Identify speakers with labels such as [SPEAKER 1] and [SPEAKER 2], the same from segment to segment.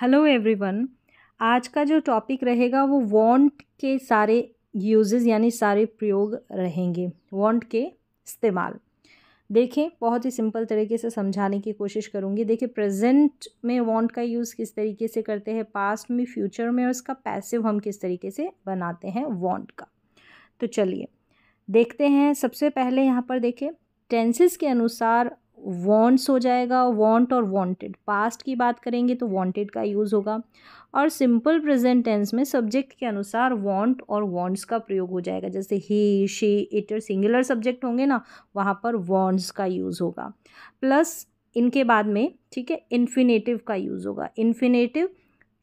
[SPEAKER 1] hello everyone आज का जो टॉपिक रहेगा वो वॉन्ट के सारे यूजेस यानी सारे प्रयोग रहेंगे वॉन्ट के इस्तेमाल देखें बहुत ही सिंपल तरीके से समझाने की कोशिश करूँगी देखिए प्रेजेंट में वॉन्ट का यूज़ किस तरीके से करते हैं पास्ट में फ्यूचर में और इसका पैसिव हम किस तरीके से बनाते हैं वॉन्ट का तो चलिए देखते हैं सबसे पहले यहाँ पर देखें टेंसेस के अनुसार वॉन्ट्स हो जाएगा वॉन्ट और वॉन्टेड पास्ट की बात करेंगे तो वॉन्टेड का यूज़ होगा और सिंपल प्रेजेंट टेंस में सब्जेक्ट के अनुसार वॉन्ट और वॉन्ट्स का प्रयोग हो जाएगा जैसे ही शी इट और सिंगुलर सब्जेक्ट होंगे ना वहाँ पर वॉन्ट्स का यूज़ होगा प्लस इनके बाद में ठीक है इन्फिनेटिव का यूज़ होगा infinitive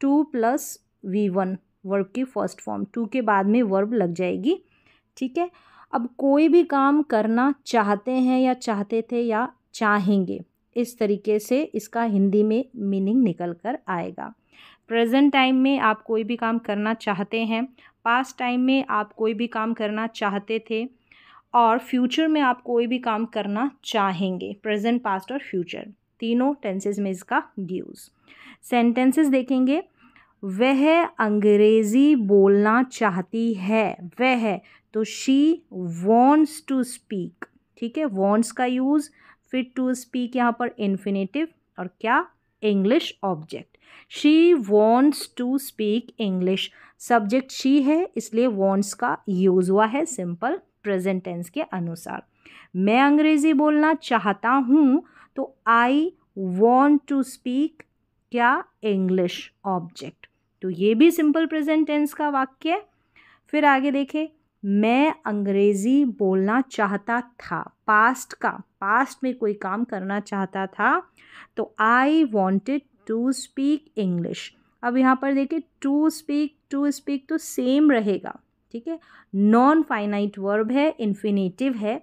[SPEAKER 1] to plus V one verb की फर्स्ट फॉर्म टू के बाद में वर्ब लग जाएगी ठीक है अब कोई भी काम करना चाहते हैं या चाहते थे या चाहेंगे इस तरीके से इसका हिंदी में मीनिंग निकल कर आएगा प्रेजेंट टाइम में आप कोई भी काम करना चाहते हैं पास्ट टाइम में आप कोई भी काम करना चाहते थे और फ्यूचर में आप कोई भी काम करना चाहेंगे प्रेजेंट पास्ट और फ्यूचर तीनों टेंसेज में इसका यूज़ सेंटेंसेस देखेंगे वह अंग्रेज़ी बोलना चाहती है वह तो शी वॉन्ट्स टू स्पीक ठीक है वॉन्ट्स का यूज़ फिर टू स्पीक यहाँ पर इन्फिनेटिव और क्या English object she wants to speak English subject she है इसलिए वॉन्ट्स का यूज़ हुआ है सिंपल प्रेजेंट टेंस के अनुसार मैं अंग्रेज़ी बोलना चाहता हूँ तो आई वॉन्ट टू स्पीक क्या इंग्लिश ऑब्जेक्ट तो ये भी सिंपल प्रेजेंट टेंस का वाक्य है फिर आगे देखें मैं अंग्रेज़ी बोलना चाहता था पास्ट का पास्ट में कोई काम करना चाहता था तो I wanted to speak English अब यहाँ पर देखिए टू स्पीक टू स्पीक तो सेम रहेगा ठीक है नॉन फाइनाइट वर्ब है इन्फिनेटिव है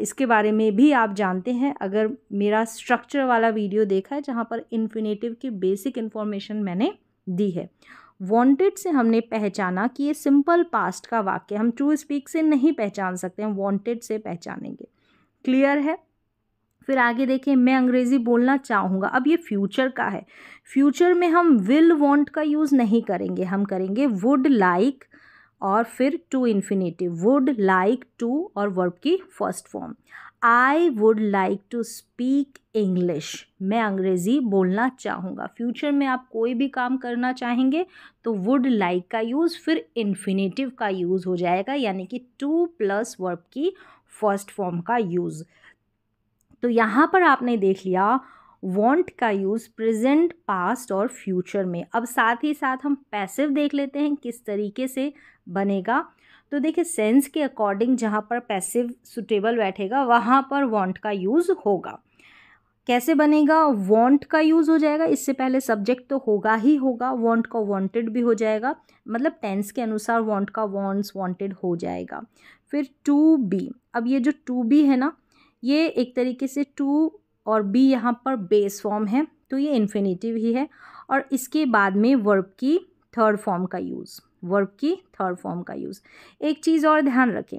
[SPEAKER 1] इसके बारे में भी आप जानते हैं अगर मेरा स्ट्रक्चर वाला वीडियो देखा है जहाँ पर इन्फिनेटिव की बेसिक इन्फॉर्मेशन मैंने दी है वॉन्टेड से हमने पहचाना कि ये सिंपल पास्ट का वाक्य हम ट्रू स्पीक से नहीं पहचान सकते हम वॉन्टेड से पहचानेंगे क्लियर है फिर आगे देखें मैं अंग्रेज़ी बोलना चाहूँगा अब ये फ्यूचर का है फ्यूचर में हम विल वॉन्ट का यूज़ नहीं करेंगे हम करेंगे वुड लाइक like, और फिर to infinitive would like to और वर्ब की first form I would like to speak English मैं अंग्रेज़ी बोलना चाहूँगा फ्यूचर में आप कोई भी काम करना चाहेंगे तो वुड लाइक like का यूज़ फिर इन्फिनेटिव का यूज़ हो जाएगा यानी कि टू प्लस वर्ब की फर्स्ट फॉर्म का यूज़ तो यहाँ पर आपने देख लिया वॉन्ट का यूज़ प्रेजेंट पास्ट और फ्यूचर में अब साथ ही साथ हम पैसिव देख लेते हैं किस तरीके से बनेगा तो देखिए सेंस के अकॉर्डिंग जहाँ पर पैसिव सुटेबल बैठेगा वहाँ पर वॉन्ट का यूज़ होगा कैसे बनेगा वॉन्ट का यूज़ हो जाएगा इससे पहले सब्जेक्ट तो होगा ही होगा वॉन्ट का वांटेड भी हो जाएगा मतलब टेंस के अनुसार वॉन्ट का वॉन्ट्स वांटेड हो जाएगा फिर टू बी अब ये जो टू बी है ना ये एक तरीके से टू और बी यहाँ पर बेस फॉर्म है तो ये इन्फिनेटिव ही है और इसके बाद में वर्ब की थर्ड फॉर्म का यूज़ वर्ब की थर्ड फॉर्म का यूज़ एक चीज़ और ध्यान रखें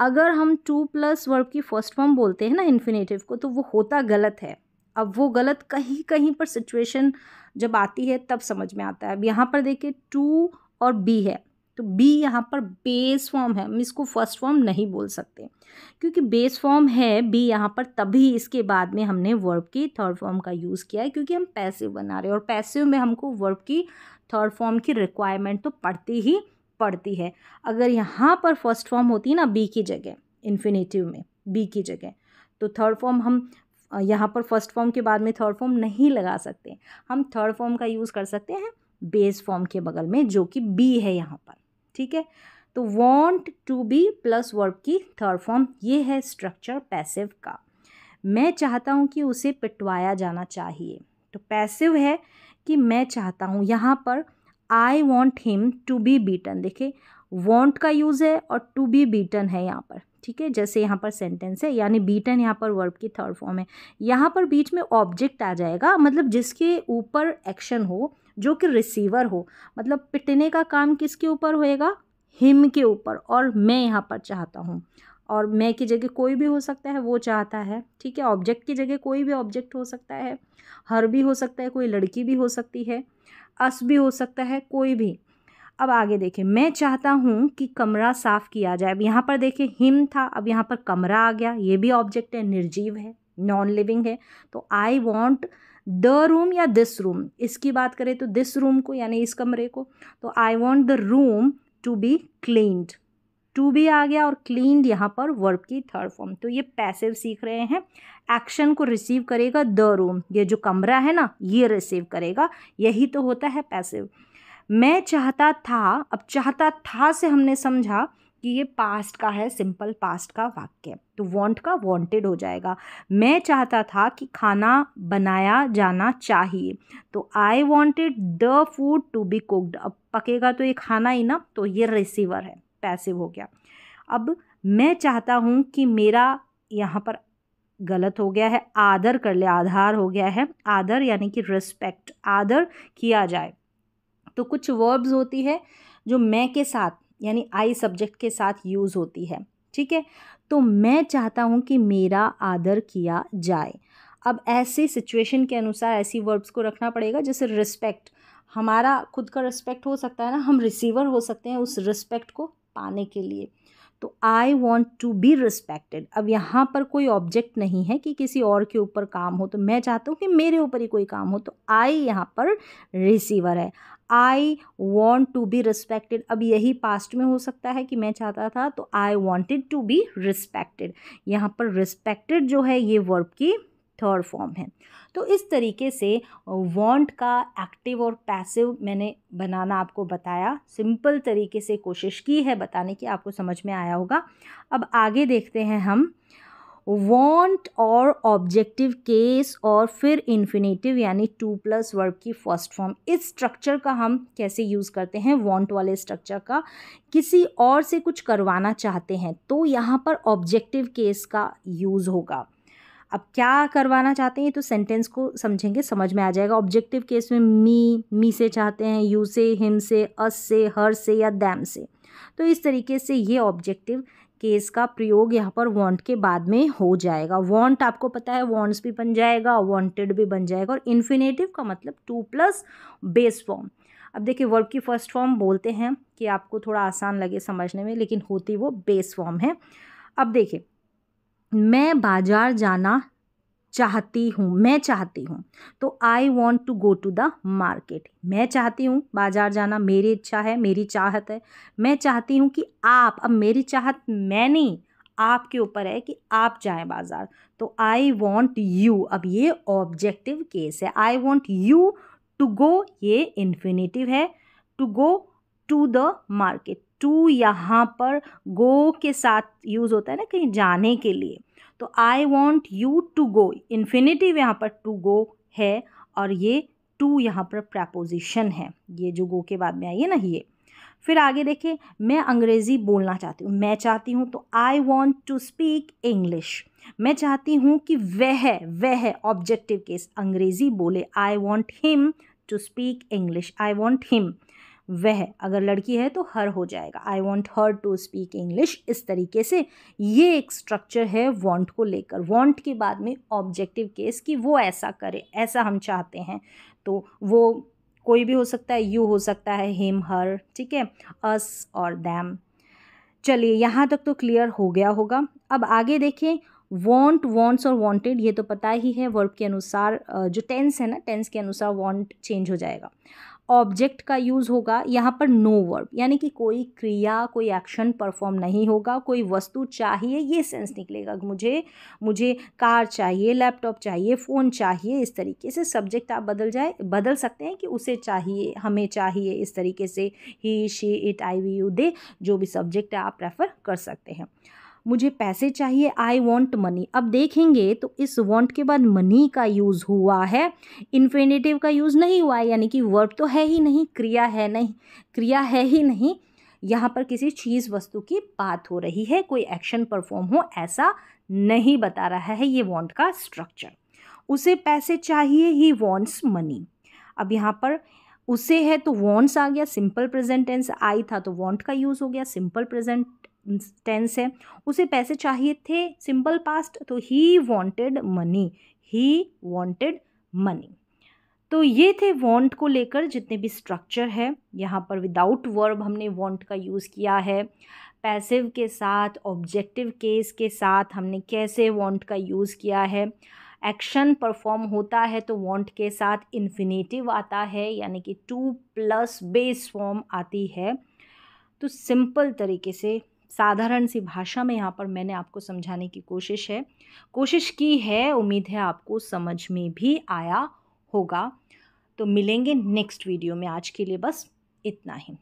[SPEAKER 1] अगर हम टू प्लस वर्ब की फर्स्ट फॉर्म बोलते हैं ना इन्फिनेटिव को तो वो होता गलत है अब वो गलत कहीं कहीं पर सिचुएशन जब आती है तब समझ में आता है अब यहाँ पर देखिए टू और बी है तो बी यहाँ पर बेस फॉर्म है हम इसको फर्स्ट फॉर्म नहीं बोल सकते क्योंकि बेस फॉर्म है बी यहाँ पर तभी इसके बाद में हमने वर्ब की थर्ड फॉर्म का यूज़ किया है क्योंकि हम पैसिव बना रहे हैं और पैसिव में हमको वर्ब की थर्ड फॉर्म की रिक्वायरमेंट तो पड़ती ही पड़ती है अगर यहाँ पर फर्स्ट फॉर्म होती है ना बी की जगह इन्फिनेटिव में बी की जगह तो थर्ड फॉर्म हम यहाँ पर फर्स्ट फॉर्म के बाद में थर्ड फॉर्म नहीं लगा सकते हम थर्ड फॉर्म का यूज़ कर सकते हैं बेस फॉर्म के बगल में जो कि बी है यहाँ पर ठीक है तो want to be plus verb की थर्ड फॉर्म ये है स्ट्रक्चर पैसिव का मैं चाहता हूँ कि उसे पिटवाया जाना चाहिए तो पैसिव है कि मैं चाहता हूँ यहाँ पर I want him to be beaten देखिए वॉन्ट का यूज़ है और टू बी बीटन है यहाँ पर ठीक है जैसे यहाँ पर सेंटेंस है यानी बीटन यहाँ पर वर्ब की थर्ड फॉर्म है यहाँ पर बीच में ऑब्जेक्ट आ जाएगा मतलब जिसके ऊपर एक्शन हो जो कि रिसीवर हो मतलब पिटने का काम किसके ऊपर होएगा हिम के ऊपर और मैं यहाँ पर चाहता हूँ और मैं की जगह कोई भी हो सकता है वो चाहता है ठीक है ऑब्जेक्ट की जगह कोई भी ऑब्जेक्ट हो सकता है हर भी हो सकता है कोई लड़की भी हो सकती है अस भी हो सकता है कोई भी अब आगे देखें मैं चाहता हूँ कि कमरा साफ़ किया जाए अब यहाँ पर देखें हिम था अब यहाँ पर कमरा आ गया ये भी ऑब्जेक्ट है निर्जीव है नॉन लिविंग है तो आई वॉन्ट द रूम या दिस रूम इसकी बात करें तो दिस रूम को यानी इस कमरे को तो I want the room to be cleaned to be आ गया और क्लीनड यहाँ पर वर्ब की थर्ड फॉर्म तो ये पैसिव सीख रहे हैं एक्शन को रिसीव करेगा द रूम ये जो कमरा है ना ये रिसीव करेगा यही तो होता है पैसिव मैं चाहता था अब चाहता था से हमने समझा कि ये पास्ट का है सिंपल पास्ट का वाक्य तो वांट का वांटेड हो जाएगा मैं चाहता था कि खाना बनाया जाना चाहिए तो I wanted the food to be cooked अब पकेगा तो ये खाना ही ना तो ये रिसीवर है पैसिव हो गया अब मैं चाहता हूँ कि मेरा यहाँ पर गलत हो गया है आदर कर ले आधार हो गया है आदर यानी कि रिस्पेक्ट आदर किया जाए तो कुछ वर्ब्स होती है जो मैं के साथ यानी आई सब्जेक्ट के साथ यूज़ होती है ठीक है तो मैं चाहता हूँ कि मेरा आदर किया जाए अब ऐसे सिचुएशन के अनुसार ऐसी वर्ब्स को रखना पड़ेगा जैसे रिस्पेक्ट हमारा खुद का रिस्पेक्ट हो सकता है ना हम रिसीवर हो सकते हैं उस रिस्पेक्ट को पाने के लिए तो I want to be respected अब यहाँ पर कोई ऑब्जेक्ट नहीं है कि किसी और के ऊपर काम हो तो मैं चाहता हूँ कि मेरे ऊपर ही कोई काम हो तो आई यहाँ पर रिसीवर है I want to be respected अब यही पास्ट में हो सकता है कि मैं चाहता था तो I wanted to be respected यहाँ पर रिस्पेक्टेड जो है ये वर्ब की थर्ड फॉर्म है तो इस तरीके से वॉन्ट का एक्टिव और पैसिव मैंने बनाना आपको बताया सिंपल तरीके से कोशिश की है बताने की आपको समझ में आया होगा अब आगे देखते हैं हम वॉन्ट और ऑब्जेक्टिव केस और फिर इन्फिनेटिव यानी टू प्लस वर्ब की फर्स्ट फॉर्म इस स्ट्रक्चर का हम कैसे यूज़ करते हैं वॉन्ट वाले स्ट्रक्चर का किसी और से कुछ करवाना चाहते हैं तो यहाँ पर ऑब्जेक्टिव केस का यूज़ होगा अब क्या करवाना चाहते हैं ये तो सेंटेंस को समझेंगे समझ में आ जाएगा ऑब्जेक्टिव केस में मी मी से चाहते हैं यू से हिम से अस से हर से या दैम से तो इस तरीके से ये ऑब्जेक्टिव केस का प्रयोग यहाँ पर वांट के बाद में हो जाएगा वांट आपको पता है वांट्स भी बन जाएगा वांटेड भी बन जाएगा और इन्फिनेटिव का मतलब टू प्लस बेस फॉर्म अब देखिए वर्ब की फर्स्ट फॉर्म बोलते हैं कि आपको थोड़ा आसान लगे समझने में लेकिन होती वो बेस फॉर्म है अब देखिए मैं बाज़ार जाना चाहती हूँ मैं चाहती हूँ तो I want to go to the market मैं चाहती हूँ बाज़ार जाना मेरी इच्छा है मेरी चाहत है मैं चाहती हूँ कि आप अब मेरी चाहत मैं नहीं आपके ऊपर है कि आप जाएं बाज़ार तो आई वॉन्ट यू अब ये ऑब्जेक्टिव केस है I want you to go ये इन्फिनेटिव है to go to the market to यहाँ पर गो के साथ यूज़ होता है ना कहीं जाने के लिए तो I want you to go infinitive यहाँ पर टू गो है और ये टू यहाँ पर प्रपोजिशन है ये जो गो के बाद में आई है ना ये फिर आगे देखिए मैं अंग्रेज़ी बोलना चाहती हूँ मैं चाहती हूँ तो I want to speak English मैं चाहती हूँ कि वह वह ऑब्जेक्टिव केस अंग्रेज़ी बोले I want him to speak English I want him वह अगर लड़की है तो हर हो जाएगा I want her to speak English इस तरीके से ये एक स्ट्रक्चर है वॉन्ट को लेकर वॉन्ट के बाद में ऑब्जेक्टिव केस कि वो ऐसा करे ऐसा हम चाहते हैं तो वो कोई भी हो सकता है यू हो सकता है हिम हर ठीक है अस और दैम चलिए यहाँ तक तो क्लियर हो गया होगा अब आगे देखें वॉन्ट वॉन्ट्स और वॉन्टेड ये तो पता ही है वर्ब के अनुसार जो टेंस है ना टेंस के अनुसार वॉन्ट चेंज हो जाएगा ऑब्जेक्ट का यूज़ होगा यहाँ पर नो वर्ब यानी कि कोई क्रिया कोई एक्शन परफॉर्म नहीं होगा कोई वस्तु चाहिए ये सेंस निकलेगा मुझे मुझे कार चाहिए लैपटॉप चाहिए फ़ोन चाहिए इस तरीके से सब्जेक्ट आप बदल जाए बदल सकते हैं कि उसे चाहिए हमें चाहिए इस तरीके से he she it I we you they जो भी सब्जेक्ट है आप प्रेफर कर सकते हैं मुझे पैसे चाहिए आई वॉन्ट मनी अब देखेंगे तो इस वॉन्ट के बाद मनी का यूज़ हुआ है इन्फिनेटिव का यूज़ नहीं हुआ है यानी कि वर्ब तो है ही नहीं क्रिया है नहीं क्रिया है ही नहीं यहाँ पर किसी चीज़ वस्तु की बात हो रही है कोई एक्शन परफॉर्म हो ऐसा नहीं बता रहा है ये वॉन्ट का स्ट्रक्चर उसे पैसे चाहिए ही वॉन्ट्स मनी अब यहाँ पर उसे है तो वॉन्ट्स आ गया सिंपल प्रेजेंट टेंस आई था तो वॉन्ट का यूज़ हो गया सिंपल प्रेजेंट टेंस है उसे पैसे चाहिए थे सिंपल पास्ट तो he wanted money he wanted money तो ये थे वॉन्ट को लेकर जितने भी स्ट्रक्चर है यहाँ पर विदाउट वर्ब हमने वॉन्ट का यूज़ किया है पैसिव के साथ ऑब्जेक्टिव केस के साथ हमने कैसे वॉन्ट का यूज़ किया है एक्शन परफॉर्म होता है तो वॉन्ट के साथ इन्फिनेटिव आता है यानी कि टू प्लस बेस फॉर्म आती है तो सिंपल तरीके से साधारण सी भाषा में यहाँ पर मैंने आपको समझाने की कोशिश है कोशिश की है उम्मीद है आपको समझ में भी आया होगा तो मिलेंगे नेक्स्ट वीडियो में आज के लिए बस इतना ही